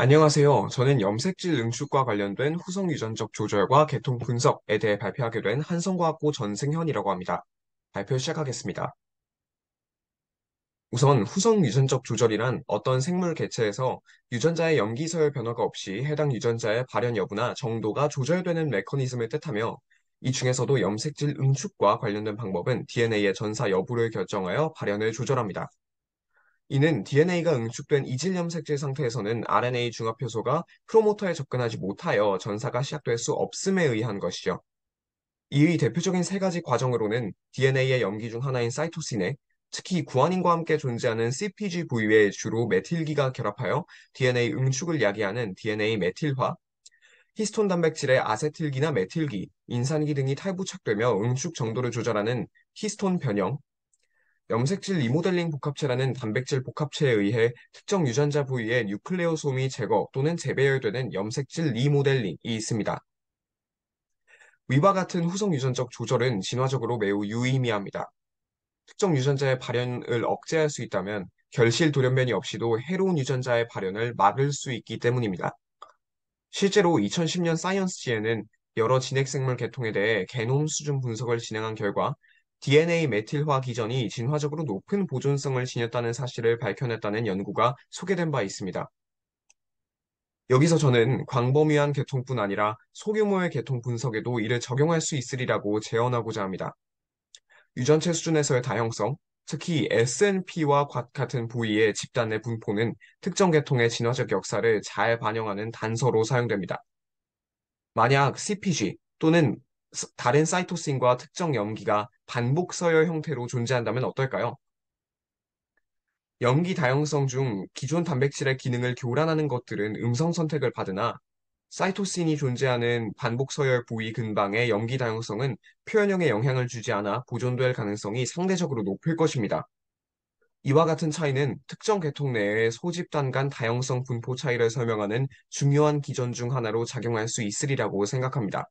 안녕하세요. 저는 염색질 응축과 관련된 후성 유전적 조절과 개통 분석에 대해 발표하게 된 한성과학고 전생현이라고 합니다. 발표 시작하겠습니다. 우선 후성 유전적 조절이란 어떤 생물 개체에서 유전자의 염기서열 변화가 없이 해당 유전자의 발현 여부나 정도가 조절되는 메커니즘을 뜻하며 이 중에서도 염색질 응축과 관련된 방법은 DNA의 전사 여부를 결정하여 발현을 조절합니다. 이는 DNA가 응축된 이질 염색질 상태에서는 RNA 중합효소가 프로모터에 접근하지 못하여 전사가 시작될 수 없음에 의한 것이죠. 이의 대표적인 세 가지 과정으로는 DNA의 염기 중 하나인 사이토신에 특히 구아닌과 함께 존재하는 c p g 부위에 주로 메틸기가 결합하여 DNA 응축을 야기하는 DNA 메틸화, 히스톤 단백질의 아세틸기나 메틸기, 인산기 등이 탈부착되며 응축 정도를 조절하는 히스톤 변형, 염색질 리모델링 복합체라는 단백질 복합체에 의해 특정 유전자 부위의 뉴클레오솜이 제거 또는 재배열되는 염색질 리모델링이 있습니다. 위와 같은 후성 유전적 조절은 진화적으로 매우 유의미합니다. 특정 유전자의 발현을 억제할 수 있다면 결실 돌연변이 없이도 해로운 유전자의 발현을 막을 수 있기 때문입니다. 실제로 2010년 사이언스지에는 여러 진핵생물 계통에 대해 게놈 수준 분석을 진행한 결과 DNA 메틸화 기전이 진화적으로 높은 보존성을 지녔다는 사실을 밝혀냈다는 연구가 소개된 바 있습니다. 여기서 저는 광범위한 개통뿐 아니라 소규모의 개통 분석에도 이를 적용할 수 있으리라고 제언하고자 합니다. 유전체 수준에서의 다형성, 특히 SNP와 곽 같은 부위의 집단 내 분포는 특정 개통의 진화적 역사를 잘 반영하는 단서로 사용됩니다. 만약 CPG 또는 다른 사이토신과 특정 염기가 반복 서열 형태로 존재한다면 어떨까요? 염기 다형성 중 기존 단백질의 기능을 교란하는 것들은 음성 선택을 받으나 사이토신이 존재하는 반복 서열 부위 근방의 염기 다형성은 표현형에 영향을 주지 않아 보존될 가능성이 상대적으로 높을 것입니다. 이와 같은 차이는 특정 계통 내의 소집단 간 다형성 분포 차이를 설명하는 중요한 기전 중 하나로 작용할 수 있으리라고 생각합니다.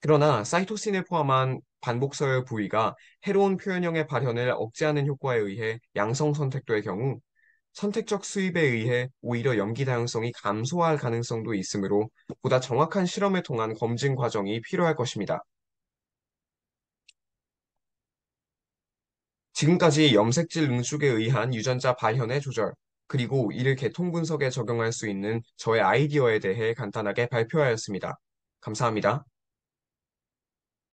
그러나 사이토신을 포함한 반복서열 부위가 해로운 표현형의 발현을 억제하는 효과에 의해 양성 선택도의 경우 선택적 수입에 의해 오히려 염기 다양성이 감소할 가능성도 있으므로 보다 정확한 실험을 통한 검증 과정이 필요할 것입니다. 지금까지 염색질 응축에 의한 유전자 발현의 조절, 그리고 이를 개통 분석에 적용할 수 있는 저의 아이디어에 대해 간단하게 발표하였습니다. 감사합니다.